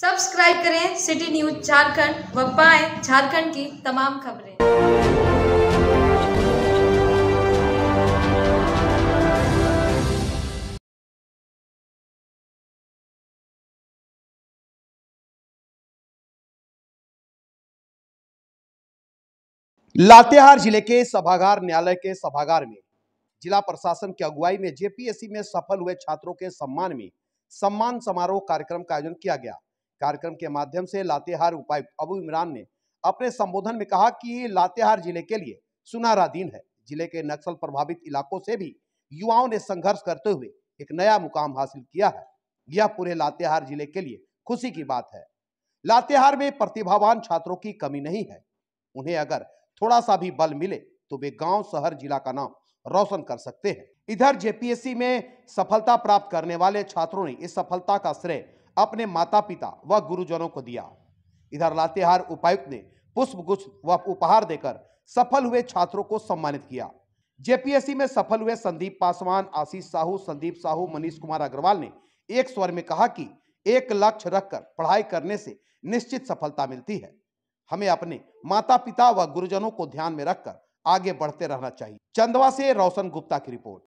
subscribe करें city news Jharkhand व पाए झारखंड की तमाम खबरें लातेहार जिले के सभागार न्यायालय के सभागार में जिला प्रशासन की अगुवाई में जेपीएससी में सफल हुए छात्रों के सम्मान में सम्मान समारोह कार्यक्रम का आयोजन किया गया कार्यक्रम के माध्यम से लातेहार उपायुक्त अबू इमरान ने अपने संबोधन में कहा कि लातेहार जिले के लिए सुनहरा दिन है जिले के नक्सल प्रभावित इलाकों से भी युवाओं ने संघर्ष करते हुए एक नया मुकाम हासिल किया है यह पूरे लातेहार जिले के लिए खुशी की बात है लातेहार में प्रतिभावान छात्रों की कमी नहीं है उन्हें अगर थोड़ा सा भी बल मिले तो वे गांव शहर जिला का नाम रोशन कर सकते हैं इधर जेपीएससी में सफलता प्राप्त करने वाले छात्रों ने इस सफलता का श्रेय अपने माता पिता व गुरुजनों को दिया इधर लातेहार उपायुक्त ने पुष्प गुच्छ व उपहार देकर सफल हुए छात्रों को सम्मानित किया जेपीएससी में सफल हुए संदीप पासवान आशीष साहू संदीप साहू मनीष कुमार अग्रवाल ने एक स्वर में कहा कि एक लक्ष्य रखकर पढ़ाई करने से निश्चित सफलता मिलती है हमें अपने माता पिता व गुरुजनों को ध्यान में रखकर आगे बढ़ते रहना चाहिए चंदवा से रोशन गुप्ता की रिपोर्ट